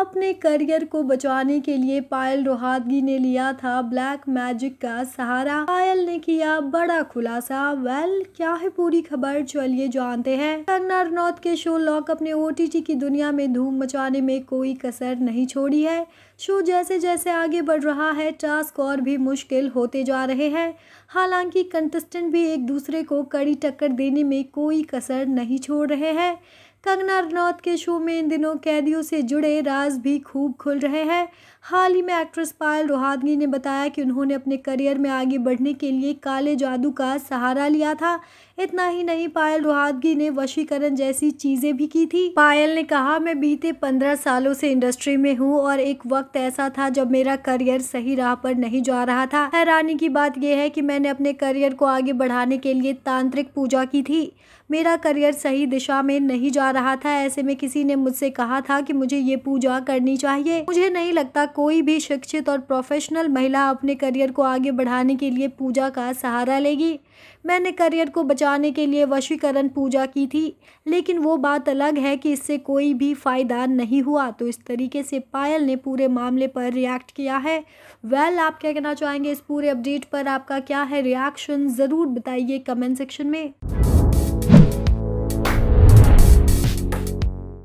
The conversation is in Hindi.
अपने करियर को बचाने के लिए पायल रोहातगी ने लिया था ब्लैक मैजिक का सहारा पायल ने किया बड़ा खुलासा वेल क्या है पूरी खबर चलिए जानते हैं कंगना रनौत के शो लॉक अपने ओ की दुनिया में धूम मचाने में कोई कसर नहीं छोड़ी है शो जैसे जैसे आगे बढ़ रहा है टास्क और भी मुश्किल होते जा रहे हैं हालांकि कंटेस्टेंट भी एक दूसरे को कड़ी टक्कर देने में कोई कसर नहीं छोड़ रहे हैं कंगना रनौत के शो में इन दिनों कैदियों से जुड़े राज भी खूब खुल रहे हैं हाल ही में एक्ट्रेस पायल रोहादगी ने बताया कि उन्होंने अपने करियर में आगे बढ़ने के लिए काले जादू का सहारा लिया था इतना ही नहीं पायल रोहादगी ने वशीकरण जैसी चीज़ें भी की थी पायल ने कहा मैं बीते पंद्रह सालों से इंडस्ट्री में हूँ और एक वक्त ऐसा था जब मेरा करियर सही राह पर नहीं जा रहा था हैरानी की बात यह है कि मैंने अपने करियर को आगे बढ़ाने के लिए तांत्रिक पूजा की थी मेरा करियर सही दिशा में नहीं जा जा रहा था ऐसे में किसी ने मुझसे कहा था कि मुझे ये पूजा करनी चाहिए मुझे नहीं लगता कोई भी शिक्षित और प्रोफेशनल महिला अपने करियर को आगे बढ़ाने के लिए पूजा का सहारा लेगी मैंने करियर को बचाने के लिए वशीकरण पूजा की थी लेकिन वो बात अलग है कि इससे कोई भी फ़ायदा नहीं हुआ तो इस तरीके से पायल ने पूरे मामले पर रिएक्ट किया है वेल well, आप क्या कहना चाहेंगे इस पूरे अपडेट पर आपका क्या है रिएक्शन ज़रूर बताइए कमेंट सेक्शन में